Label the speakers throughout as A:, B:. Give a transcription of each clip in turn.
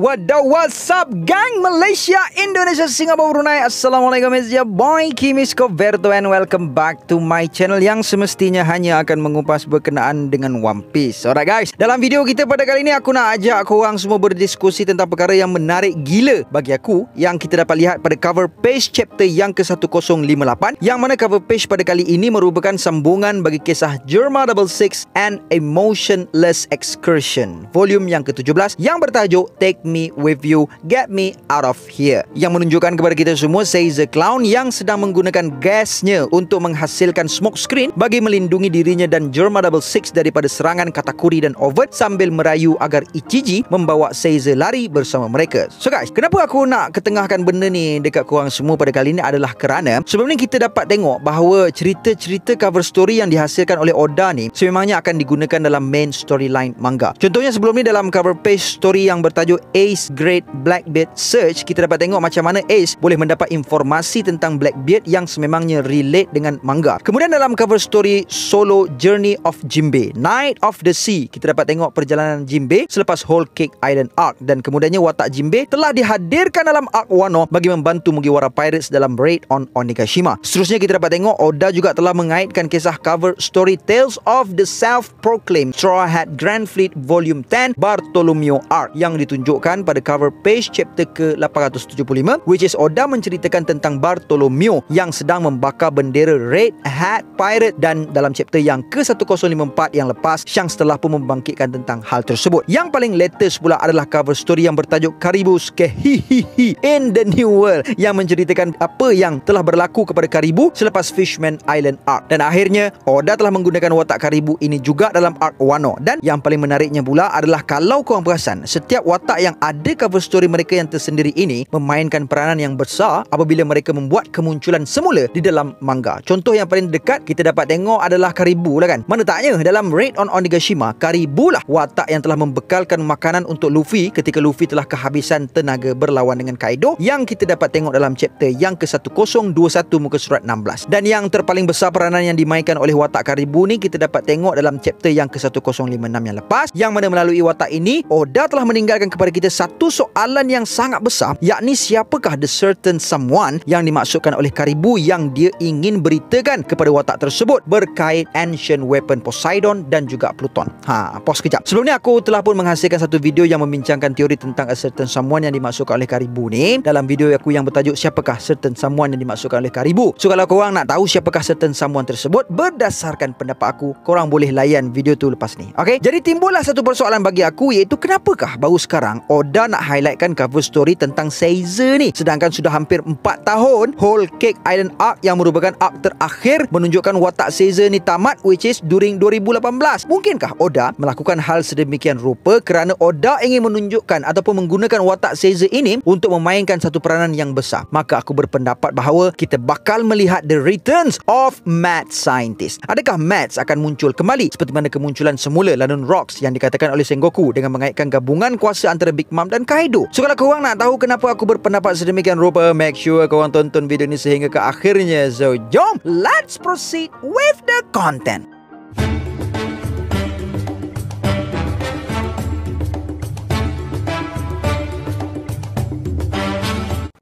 A: What what's up gang Malaysia, Indonesia, Singapura, Brunei Assalamualaikum is your boy Kimis Koberto And welcome back to my channel Yang semestinya hanya akan mengupas berkenaan dengan One Piece Alright guys Dalam video kita pada kali ini Aku nak ajak korang semua berdiskusi tentang perkara yang menarik gila Bagi aku Yang kita dapat lihat pada cover page chapter yang ke-1058 Yang mana cover page pada kali ini merupakan sambungan bagi kisah Jerma Double Six and Emotionless Excursion Volume yang ke-17 Yang bertajuk Take me with you, get me out of here. Yang menunjukkan kepada kita semua, says the clown yang sedang menggunakan gasnya untuk menghasilkan smoke screen bagi melindungi dirinya dan Jerma Double Six daripada serangan Katakuri dan Overt sambil merayu agar Ichiji membawa Seiza lari bersama mereka. So guys, kenapa aku nak ketengahkan benda ni dekat korang semua pada kali ini adalah kerana sebelum ni kita dapat tengok bahawa cerita-cerita cover story yang dihasilkan oleh Oda ni sememangnya akan digunakan dalam main storyline manga. Contohnya sebelum ni dalam cover page story yang bertajuk Ace Great Blackbeard Search kita dapat tengok macam mana Ace boleh mendapat informasi tentang Blackbeard yang sememangnya relate dengan manga. Kemudian dalam cover story Solo Journey of Jinbei Night of the Sea kita dapat tengok perjalanan Jinbei selepas Whole Cake Island Arc dan kemudiannya watak Jinbei telah dihadirkan dalam Arc Wano bagi membantu Mugiwara Pirates dalam Raid on Onikashima. Seterusnya kita dapat tengok Oda juga telah mengaitkan kisah cover story Tales of the Self-Proclaimed Straw Hat Grand Fleet Volume 10 Bartolomeo Arc yang ditunjuk disebutkan pada cover page chapter ke-875 which is Oda menceritakan tentang Bartolomeo yang sedang membakar bendera Red Hat Pirate dan dalam chapter yang ke-1054 yang lepas Shanks telah pun membangkitkan tentang hal tersebut. Yang paling latest pula adalah cover story yang bertajuk Karibus Kehihihi in the New World yang menceritakan apa yang telah berlaku kepada Karibu selepas Fishman Island Arc. Dan akhirnya Oda telah menggunakan watak Karibu ini juga dalam Arc Wano. Dan yang paling menariknya pula adalah kalau korang perasan setiap watak yang yang ada cover story mereka yang tersendiri ini memainkan peranan yang besar apabila mereka membuat kemunculan semula di dalam manga. Contoh yang paling dekat kita dapat tengok adalah Karibu lah kan. Mana taknya dalam Raid on Onigashima, Karibu lah watak yang telah membekalkan makanan untuk Luffy ketika Luffy telah kehabisan tenaga berlawan dengan Kaido yang kita dapat tengok dalam chapter yang ke-1021 muka surat 16. Dan yang terpaling besar peranan yang dimainkan oleh watak Karibu ni kita dapat tengok dalam chapter yang ke-1056 yang lepas yang mana melalui watak ini Oda telah meninggalkan kepada kita kita satu soalan yang sangat besar yakni siapakah the certain someone yang dimaksudkan oleh Karibu yang dia ingin beritakan kepada watak tersebut berkait ancient weapon Poseidon dan juga Pluton. Ha, pos kejap. Sebelum ni aku telah pun menghasilkan satu video yang membincangkan teori tentang a certain someone yang dimaksudkan oleh Karibu ni dalam video aku yang bertajuk siapakah certain someone yang dimaksudkan oleh Karibu. So kalau korang nak tahu siapakah certain someone tersebut berdasarkan pendapat aku, korang boleh layan video tu lepas ni. Okay? Jadi timbullah satu persoalan bagi aku iaitu kenapakah baru sekarang Oda nak highlightkan cover story tentang Caesar ni sedangkan sudah hampir 4 tahun Whole Cake Island Arc yang merupakan arc terakhir menunjukkan watak Caesar ni tamat which is during 2018 mungkinkah Oda melakukan hal sedemikian rupa kerana Oda ingin menunjukkan ataupun menggunakan watak Caesar ini untuk memainkan satu peranan yang besar maka aku berpendapat bahawa kita bakal melihat the returns of Mad Scientist adakah Mads akan muncul kembali seperti mana kemunculan semula London Rocks yang dikatakan oleh Sengoku dengan mengaitkan gabungan kuasa antara Big Mom dan Kaido. So kalau korang nak tahu kenapa aku berpendapat sedemikian rupa, make sure korang tonton video ni sehingga ke akhirnya. So jom, let's proceed with the content.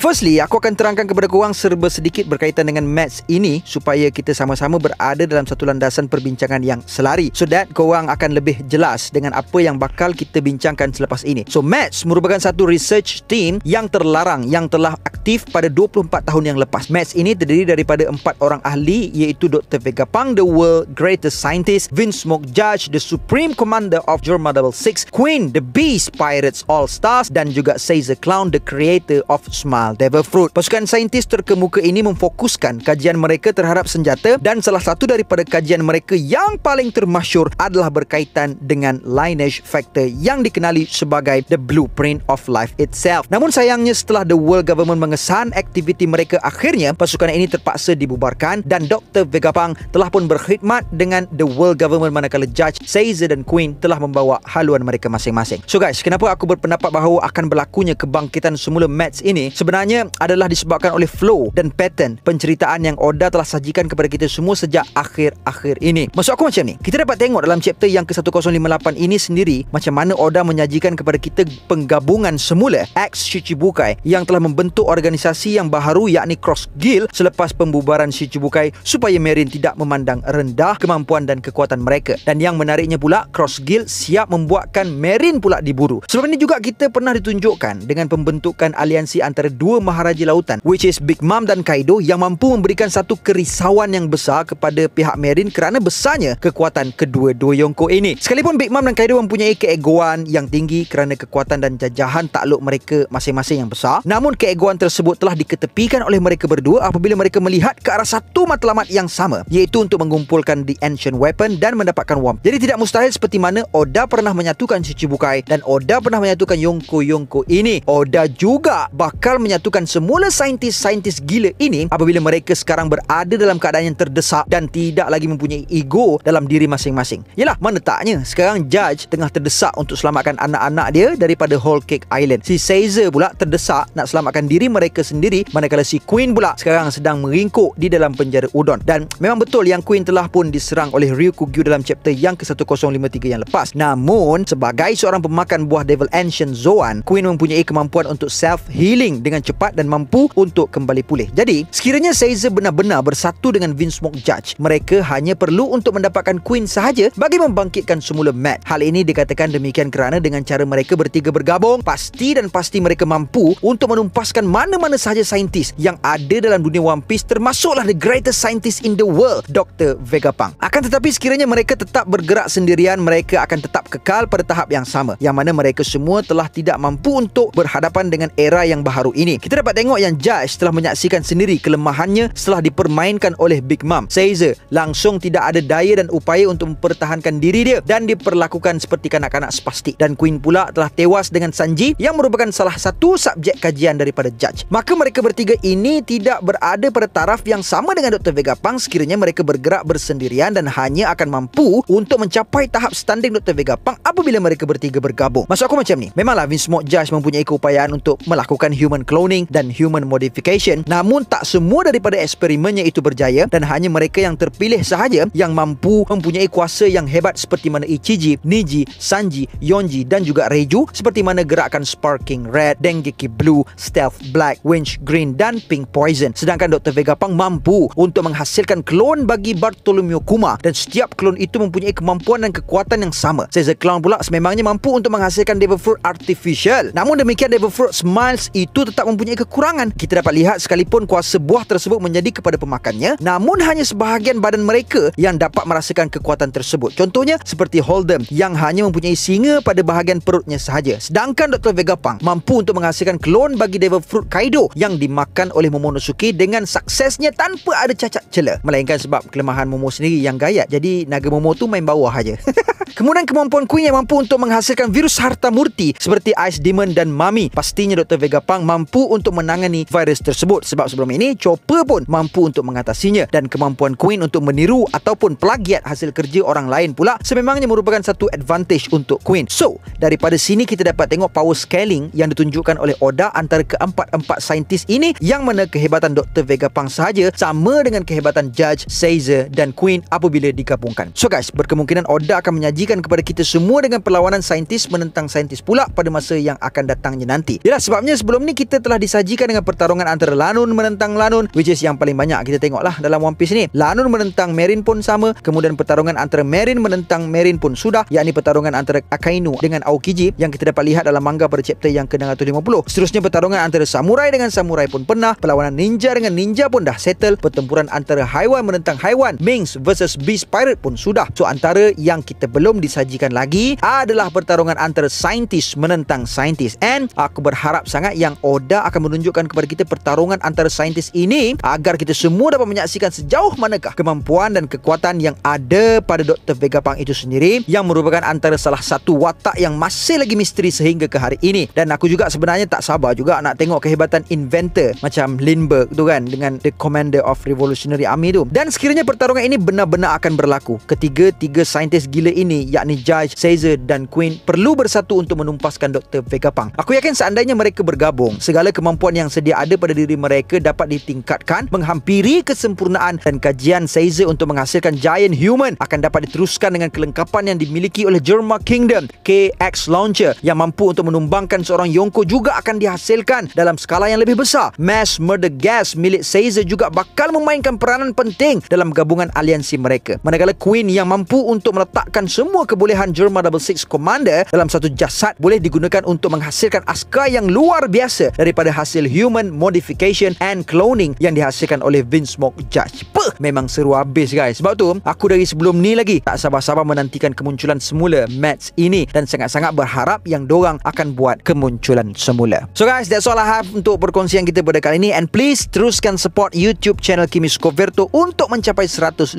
A: Firstly, aku akan terangkan kepada korang serba sedikit berkaitan dengan maths ini supaya kita sama-sama berada dalam satu landasan perbincangan yang selari. So that korang akan lebih jelas dengan apa yang bakal kita bincangkan selepas ini. So maths merupakan satu research team yang terlarang yang telah aktif pada 24 tahun yang lepas. Maths ini terdiri daripada empat orang ahli iaitu Dr. Vega Pang, the world greatest scientist, Vince Smoke Judge, the supreme commander of Jerma Double Six, Queen, the Beast, Pirates All Stars dan juga Caesar Clown, the creator of Smile terkenal Devil Fruit. Pasukan saintis terkemuka ini memfokuskan kajian mereka terhadap senjata dan salah satu daripada kajian mereka yang paling termasyur adalah berkaitan dengan lineage factor yang dikenali sebagai the blueprint of life itself. Namun sayangnya setelah the world government mengesan aktiviti mereka akhirnya pasukan ini terpaksa dibubarkan dan Dr. Vegapang telah pun berkhidmat dengan the world government manakala Judge Caesar dan Queen telah membawa haluan mereka masing-masing. So guys, kenapa aku berpendapat bahawa akan berlakunya kebangkitan semula match ini sebenarnya sebenarnya adalah disebabkan oleh flow dan pattern penceritaan yang Oda telah sajikan kepada kita semua sejak akhir-akhir ini. Maksud aku macam ni, kita dapat tengok dalam chapter yang ke-1058 ini sendiri macam mana Oda menyajikan kepada kita penggabungan semula ex Shichibukai yang telah membentuk organisasi yang baharu yakni Cross Guild selepas pembubaran Shichibukai supaya Merin tidak memandang rendah kemampuan dan kekuatan mereka. Dan yang menariknya pula, Cross Guild siap membuatkan Merin pula diburu. Sebab ini juga kita pernah ditunjukkan dengan pembentukan aliansi antara dua dua maharaja lautan which is Big Mom dan Kaido yang mampu memberikan satu kerisauan yang besar kepada pihak Merin kerana besarnya kekuatan kedua-dua Yonko ini. Sekalipun Big Mom dan Kaido mempunyai keegoan yang tinggi kerana kekuatan dan jajahan takluk mereka masing-masing yang besar, namun keegoan tersebut telah diketepikan oleh mereka berdua apabila mereka melihat ke arah satu matlamat yang sama iaitu untuk mengumpulkan The Ancient Weapon dan mendapatkan Wamp. Jadi tidak mustahil seperti mana Oda pernah menyatukan Shichibukai dan Oda pernah menyatukan Yonko-Yonko ini. Oda juga bakal menyatukan menyatukan semula saintis-saintis gila ini apabila mereka sekarang berada dalam keadaan yang terdesak dan tidak lagi mempunyai ego dalam diri masing-masing. Yalah, mana taknya sekarang judge tengah terdesak untuk selamatkan anak-anak dia daripada Whole Cake Island. Si Caesar pula terdesak nak selamatkan diri mereka sendiri manakala si Queen pula sekarang sedang meringkuk di dalam penjara Udon. Dan memang betul yang Queen telah pun diserang oleh Ryu Kugyu dalam chapter yang ke-1053 yang lepas. Namun, sebagai seorang pemakan buah Devil Ancient Zoan, Queen mempunyai kemampuan untuk self-healing dengan cepat dan mampu untuk kembali pulih. Jadi, sekiranya Sizer benar-benar bersatu dengan Vince Mock Judge, mereka hanya perlu untuk mendapatkan Queen sahaja bagi membangkitkan semula Matt. Hal ini dikatakan demikian kerana dengan cara mereka bertiga bergabung, pasti dan pasti mereka mampu untuk menumpaskan mana-mana sahaja saintis yang ada dalam dunia One Piece termasuklah the greatest scientist in the world, Dr. Vegapunk. Akan tetapi sekiranya mereka tetap bergerak sendirian, mereka akan tetap kekal pada tahap yang sama, yang mana mereka semua telah tidak mampu untuk berhadapan dengan era yang baharu ini. Kita dapat tengok yang Judge telah menyaksikan sendiri kelemahannya setelah dipermainkan oleh Big Mom. Caesar langsung tidak ada daya dan upaya untuk mempertahankan diri dia dan diperlakukan seperti kanak-kanak spastik. Dan Queen pula telah tewas dengan Sanji yang merupakan salah satu subjek kajian daripada Judge. Maka mereka bertiga ini tidak berada pada taraf yang sama dengan Dr. Vegapunk sekiranya mereka bergerak bersendirian dan hanya akan mampu untuk mencapai tahap standing Dr. Vegapunk apabila mereka bertiga bergabung. Maksud aku macam ni, memanglah Vince Mok Judge mempunyai keupayaan untuk melakukan human clone cloning dan human modification. Namun tak semua daripada eksperimennya itu berjaya dan hanya mereka yang terpilih sahaja yang mampu mempunyai kuasa yang hebat seperti mana Ichiji, Niji, Sanji, Yonji dan juga Reiju seperti mana gerakan Sparking Red, Dengeki Blue, Stealth Black, Winch Green dan Pink Poison. Sedangkan Dr. Vegapunk mampu untuk menghasilkan klon bagi Bartolomeo Kuma dan setiap klon itu mempunyai kemampuan dan kekuatan yang sama. Caesar Clown pula sememangnya mampu untuk menghasilkan Devil Fruit Artificial. Namun demikian Devil Fruit Smiles itu tetap mempunyai kekurangan. Kita dapat lihat sekalipun kuasa buah tersebut menjadi kepada pemakannya, namun hanya sebahagian badan mereka yang dapat merasakan kekuatan tersebut. Contohnya seperti Holden yang hanya mempunyai singa pada bahagian perutnya sahaja. Sedangkan Dr. Vegapunk mampu untuk menghasilkan klon bagi Devil Fruit Kaido yang dimakan oleh Momonosuke dengan suksesnya tanpa ada cacat celah. Melainkan sebab kelemahan Momo sendiri yang gayat. Jadi naga Momo tu main bawah aja. Kemudian kemampuan Queen yang mampu untuk menghasilkan virus harta murti seperti Ice Demon dan Mami. Pastinya Dr. Vega Pang mampu untuk menangani virus tersebut sebab sebelum ini Chopper pun mampu untuk mengatasinya dan kemampuan Queen untuk meniru ataupun plagiat hasil kerja orang lain pula sememangnya merupakan satu advantage untuk Queen. So, daripada sini kita dapat tengok power scaling yang ditunjukkan oleh Oda antara keempat-empat saintis ini yang mana kehebatan Dr. Vega Pang sahaja sama dengan kehebatan Judge, Caesar dan Queen apabila dikabungkan. So guys, berkemungkinan Oda akan menyajikan diberikan kepada kita semua dengan perlawanan saintis menentang saintis pula pada masa yang akan datangnya nanti. Yalah sebabnya sebelum ni kita telah disajikan dengan pertarungan antara Lanun menentang Lanun which is yang paling banyak kita tengoklah dalam One Piece ni. Lanun menentang Merin pun sama, kemudian pertarungan antara Merin menentang Merin pun sudah yakni pertarungan antara Akainu dengan Aokiji yang kita dapat lihat dalam manga pada chapter yang ke-150. Seterusnya pertarungan antara samurai dengan samurai pun pernah, perlawanan ninja dengan ninja pun dah settle, pertempuran antara haiwan menentang haiwan, Minx versus Beast Pirate pun sudah. So antara yang kita belum disajikan lagi adalah pertarungan antara saintis menentang saintis and aku berharap sangat yang Oda akan menunjukkan kepada kita pertarungan antara saintis ini agar kita semua dapat menyaksikan sejauh manakah kemampuan dan kekuatan yang ada pada Dr. Vegapunk itu sendiri yang merupakan antara salah satu watak yang masih lagi misteri sehingga ke hari ini dan aku juga sebenarnya tak sabar juga nak tengok kehebatan inventor macam Lindbergh tu kan dengan The Commander of Revolutionary Army tu dan sekiranya pertarungan ini benar-benar akan berlaku ketiga-tiga saintis gila ini yakni Judge, Caesar dan Queen perlu bersatu untuk menumpaskan Dr. Vegapunk. Aku yakin seandainya mereka bergabung, segala kemampuan yang sedia ada pada diri mereka dapat ditingkatkan menghampiri kesempurnaan dan kajian Caesar untuk menghasilkan Giant Human akan dapat diteruskan dengan kelengkapan yang dimiliki oleh Germa Kingdom KX Launcher yang mampu untuk menumbangkan seorang Yonko juga akan dihasilkan dalam skala yang lebih besar. Mass Murder Gas milik Caesar juga bakal memainkan peranan penting dalam gabungan aliansi mereka. Manakala Queen yang mampu untuk meletakkan semua semua kebolehan Jerman Double Six Commander dalam satu jasad boleh digunakan untuk menghasilkan askar yang luar biasa daripada hasil human modification and cloning yang dihasilkan oleh Vince Mock Judge. Puh, memang seru habis guys. Sebab tu aku dari sebelum ni lagi tak sabar-sabar menantikan kemunculan semula match ini dan sangat-sangat berharap yang dorang akan buat kemunculan semula. So guys, that's all I have untuk perkongsian kita pada kali ini and please teruskan support YouTube channel Kimi Scoverto untuk mencapai 150,000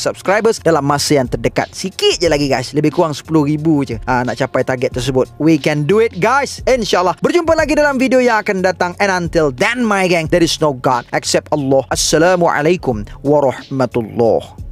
A: subscribers dalam masa yang terdekat. Sikit je lagi lagi guys Lebih kurang 10,000 je ha, Nak capai target tersebut We can do it guys InsyaAllah Berjumpa lagi dalam video yang akan datang And until then my gang There is no God Except Allah Assalamualaikum Warahmatullahi